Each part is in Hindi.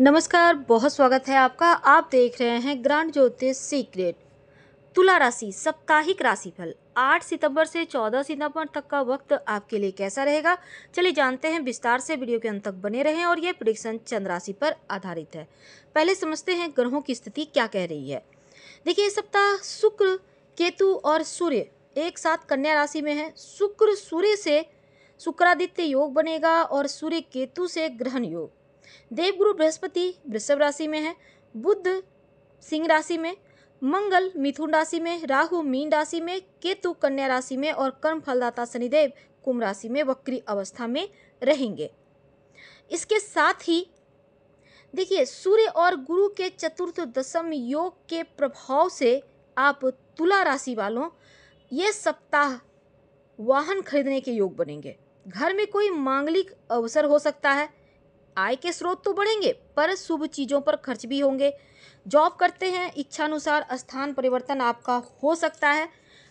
नमस्कार बहुत स्वागत है आपका आप देख रहे हैं ग्रांड ज्योतिष सीक्रेट तुला राशि साप्ताहिक राशिफल 8 सितंबर से 14 सितंबर तक का वक्त आपके लिए कैसा रहेगा चलिए जानते हैं विस्तार से वीडियो के अंत तक बने रहें और यह प्रिडिक्शन चंद्र राशि पर आधारित है पहले समझते हैं ग्रहों की स्थिति क्या कह रही है देखिए इस सप्ताह शुक्र केतु और सूर्य एक साथ कन्या राशि में है शुक्र सूर्य से शुक्रादित्य योग बनेगा और सूर्य केतु से ग्रहण योग देवगुरु बृहस्पति वृषभ राशि में है बुद्ध सिंह राशि में मंगल मिथुन राशि में राहु मीन राशि में केतु कन्या राशि में और कर्म फलदाता शनिदेव कुंभ राशि में वक्री अवस्था में रहेंगे इसके साथ ही देखिए सूर्य और गुरु के चतुर्थ दशम योग के प्रभाव से आप तुला राशि वालों ये सप्ताह वाहन खरीदने के योग बनेंगे घर में कोई मांगलिक अवसर हो सकता है आय के स्रोत तो बढ़ेंगे पर शुभ चीज़ों पर खर्च भी होंगे जॉब करते हैं अनुसार स्थान परिवर्तन आपका हो सकता है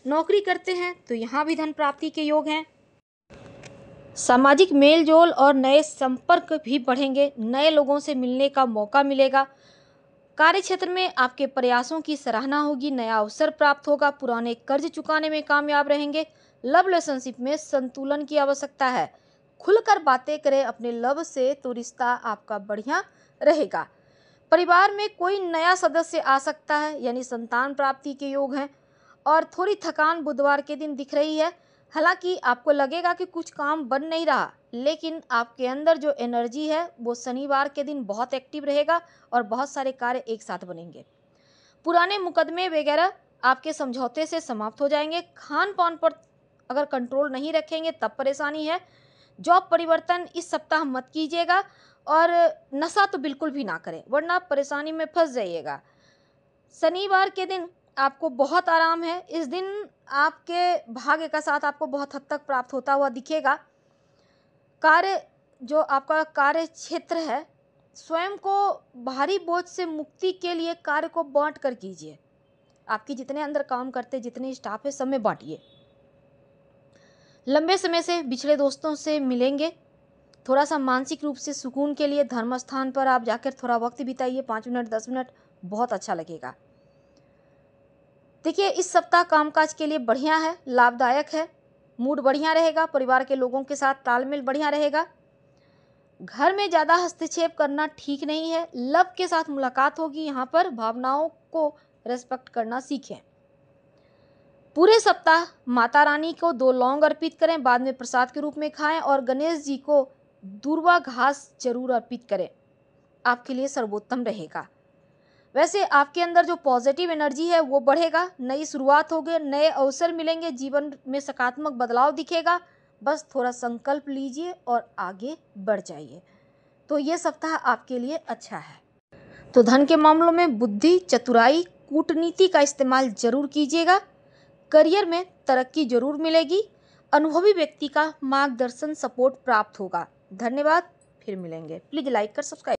नौकरी करते हैं तो यहाँ भी धन प्राप्ति के योग हैं सामाजिक मेल जोल और नए संपर्क भी बढ़ेंगे नए लोगों से मिलने का मौका मिलेगा कार्य क्षेत्र में आपके प्रयासों की सराहना होगी नया अवसर प्राप्त होगा पुराने कर्ज चुकाने में कामयाब रहेंगे लव रिलेशनशिप में संतुलन की आवश्यकता है खुलकर बातें करें अपने लव से तो रिश्ता आपका बढ़िया रहेगा परिवार में कोई नया सदस्य आ सकता है यानी संतान प्राप्ति के योग हैं और थोड़ी थकान बुधवार के दिन दिख रही है हालांकि आपको लगेगा कि कुछ काम बन नहीं रहा लेकिन आपके अंदर जो एनर्जी है वो शनिवार के दिन बहुत एक्टिव रहेगा और बहुत सारे कार्य एक साथ बनेंगे पुराने मुकदमे वगैरह आपके समझौते से समाप्त हो जाएंगे खान पान पर अगर कंट्रोल नहीं रखेंगे तब परेशानी है जॉब परिवर्तन इस सप्ताह मत कीजिएगा और नशा तो बिल्कुल भी ना करें वरना आप परेशानी में फंस जाइएगा शनिवार के दिन आपको बहुत आराम है इस दिन आपके भाग्य का साथ आपको बहुत हद तक प्राप्त होता हुआ दिखेगा कार्य जो आपका कार्य क्षेत्र है स्वयं को भारी बोझ से मुक्ति के लिए कार्य को बांट कर कीजिए आपकी जितने अंदर काम करते जितने स्टाफ है सब में बांटिए लंबे समय से बिछड़े दोस्तों से मिलेंगे थोड़ा सा मानसिक रूप से सुकून के लिए धर्म स्थान पर आप जाकर थोड़ा वक्त बिताइए पाँच मिनट दस मिनट बहुत अच्छा लगेगा देखिए इस सप्ताह कामकाज के लिए बढ़िया है लाभदायक है मूड बढ़िया रहेगा परिवार के लोगों के साथ तालमेल बढ़िया रहेगा घर में ज़्यादा हस्तक्षेप करना ठीक नहीं है लव के साथ मुलाकात होगी यहाँ पर भावनाओं को रेस्पेक्ट करना सीखें पूरे सप्ताह माता रानी को दो लौंग अर्पित करें बाद में प्रसाद के रूप में खाएं और गणेश जी को दूरवा घास जरूर अर्पित करें आपके लिए सर्वोत्तम रहेगा वैसे आपके अंदर जो पॉजिटिव एनर्जी है वो बढ़ेगा नई शुरुआत होगी नए अवसर मिलेंगे जीवन में सकारात्मक बदलाव दिखेगा बस थोड़ा संकल्प लीजिए और आगे बढ़ जाइए तो ये सप्ताह आपके लिए अच्छा है तो धन के मामलों में बुद्धि चतुराई कूटनीति का इस्तेमाल जरूर कीजिएगा करियर में तरक्की जरूर मिलेगी अनुभवी व्यक्ति का मार्गदर्शन सपोर्ट प्राप्त होगा धन्यवाद फिर मिलेंगे प्लीज़ लाइक कर सब्सक्राइब